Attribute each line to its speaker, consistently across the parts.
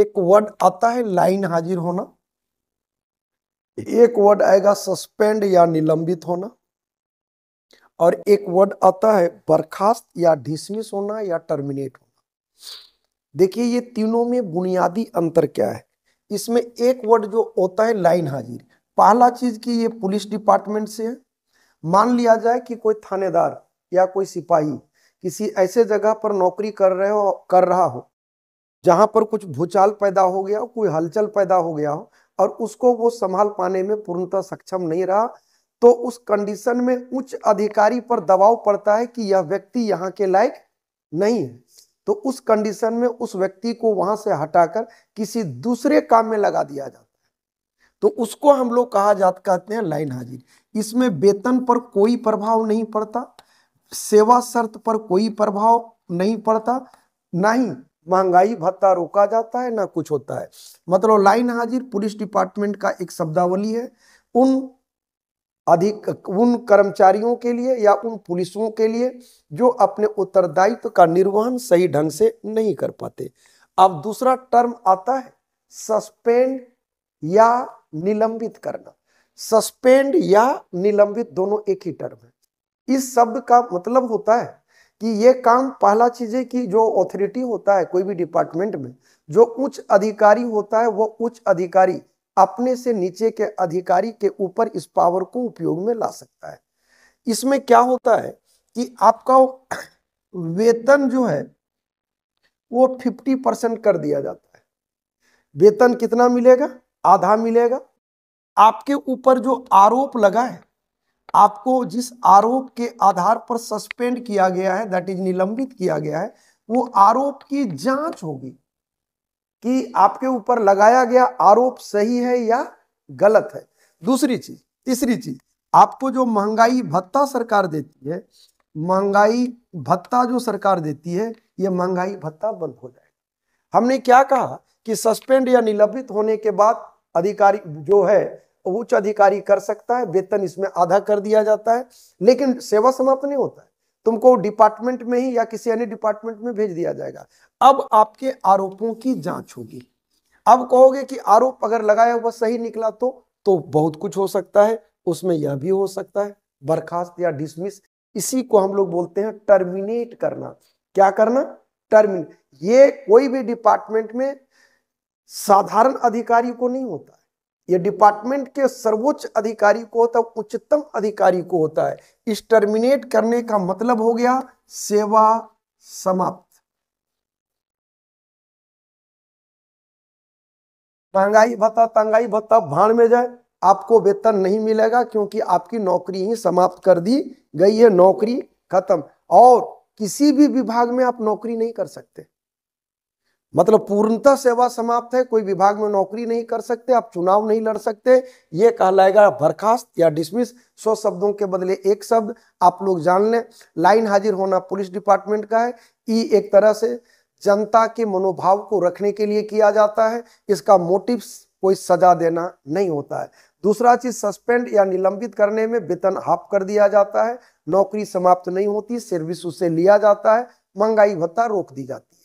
Speaker 1: एक वर्ड आता है लाइन हाजिर होना एक वर्ड आएगा सस्पेंड या निलंबित होना और एक वर्ड आता है बर्खास्त या डिसमिस होना या टर्मिनेट होना देखिए ये तीनों में बुनियादी अंतर क्या है इसमें एक वर्ड जो होता है लाइन हाजिर पहला चीज की ये पुलिस डिपार्टमेंट से है मान लिया जाए कि कोई थानेदार या कोई सिपाही किसी ऐसे जगह पर नौकरी कर रहे हो कर रहा हो जहां पर कुछ भूचाल पैदा हो गया हो कोई हलचल पैदा हो गया हो और उसको वो संभाल पाने में पूर्णतः सक्षम नहीं रहा तो उस कंडीशन में उच्च अधिकारी पर दबाव पड़ता है कि यह व्यक्ति यहाँ के लायक नहीं है तो उस कंडीशन में उस व्यक्ति को वहां से हटाकर किसी दूसरे काम में लगा दिया जाता है तो उसको हम लोग कहा जाता कहते हैं लाइन हाजिर इसमें वेतन पर कोई प्रभाव नहीं पड़ता सेवा शर्त पर कोई प्रभाव नहीं पड़ता ना ही महंगाई भत्ता रोका जाता है ना कुछ होता है मतलब लाइन हाजिर पुलिस डिपार्टमेंट का एक शब्दावली है उन अधिक उन कर्मचारियों के लिए या उन पुलिसों के लिए जो अपने उत्तरदायित्व का निर्वहन सही ढंग से नहीं कर पाते अब दूसरा टर्म आता है सस्पेंड या निलंबित करना सस्पेंड या निलंबित दोनों एक ही टर्म है इस शब्द का मतलब होता है कि ये काम पहला चीज है कि जो ऑथोरिटी होता है कोई भी डिपार्टमेंट में जो उच्च अधिकारी होता है वो उच्च अधिकारी अपने से नीचे के अधिकारी के ऊपर इस पावर को उपयोग में ला सकता है इसमें क्या होता है कि आपका वेतन जो है वो फिफ्टी परसेंट कर दिया जाता है वेतन कितना मिलेगा आधा मिलेगा आपके ऊपर जो आरोप लगा है आपको जिस आरोप के आधार पर सस्पेंड किया गया है दैट इज निलंबित किया गया है वो आरोप की जांच होगी कि आपके ऊपर लगाया गया आरोप सही है या गलत है दूसरी चीज तीसरी चीज आपको जो महंगाई भत्ता सरकार देती है महंगाई भत्ता जो सरकार देती है यह महंगाई भत्ता बंद हो जाएगा हमने क्या कहा कि सस्पेंड या निलंबित होने के बाद अधिकारी जो है उच्च अधिकारी कर सकता है वेतन इसमें आधा कर दिया जाता है लेकिन सेवा समाप्त नहीं होता है तुमको डिपार्टमेंट में ही या किसी अन्य डिपार्टमेंट में भेज दिया जाएगा अब आपके आरोपों की जांच होगी अब कहोगे कि आरोप अगर लगाया हुआ सही निकला तो तो बहुत कुछ हो सकता है उसमें यह भी हो सकता है बर्खास्त या डिसमिस इसी को हम लोग बोलते हैं टर्मिनेट करना क्या करना टर्मिनेट ये कोई भी डिपार्टमेंट में साधारण अधिकारी को नहीं होता ये डिपार्टमेंट के सर्वोच्च अधिकारी को होता है उच्चतम अधिकारी को होता है इस टर्मिनेट करने का मतलब हो गया सेवा समाप्त महंगाई भत्ता तंगाई भत्ता भाड़ में जाए आपको वेतन नहीं मिलेगा क्योंकि आपकी नौकरी ही समाप्त कर दी गई है नौकरी खत्म और किसी भी विभाग में आप नौकरी नहीं कर सकते मतलब पूर्णतः सेवा समाप्त है कोई विभाग में नौकरी नहीं कर सकते आप चुनाव नहीं लड़ सकते ये कहलाएगा बर्खास्त या डिसमिस सौ शब्दों के बदले एक शब्द आप लोग जान लें लाइन हाजिर होना पुलिस डिपार्टमेंट का है ई एक तरह से जनता के मनोभाव को रखने के लिए किया जाता है इसका मोटिव कोई सजा देना नहीं होता है दूसरा चीज सस्पेंड या निलंबित करने में वेतन हाफ कर दिया जाता है नौकरी समाप्त नहीं होती सर्विस उसे लिया जाता है महंगाई भत्ता रोक दी जाती है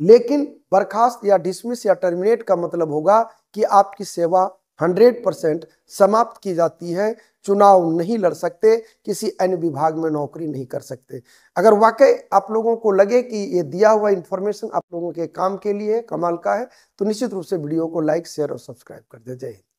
Speaker 1: लेकिन बर्खास्त या डिसमिस या टर्मिनेट का मतलब होगा कि आपकी सेवा 100 परसेंट समाप्त की जाती है चुनाव नहीं लड़ सकते किसी अन्य विभाग में नौकरी नहीं कर सकते अगर वाकई आप लोगों को लगे कि ये दिया हुआ इन्फॉर्मेशन आप लोगों के काम के लिए कमाल का है तो निश्चित रूप से वीडियो को लाइक शेयर और सब्सक्राइब कर दे जय हिंद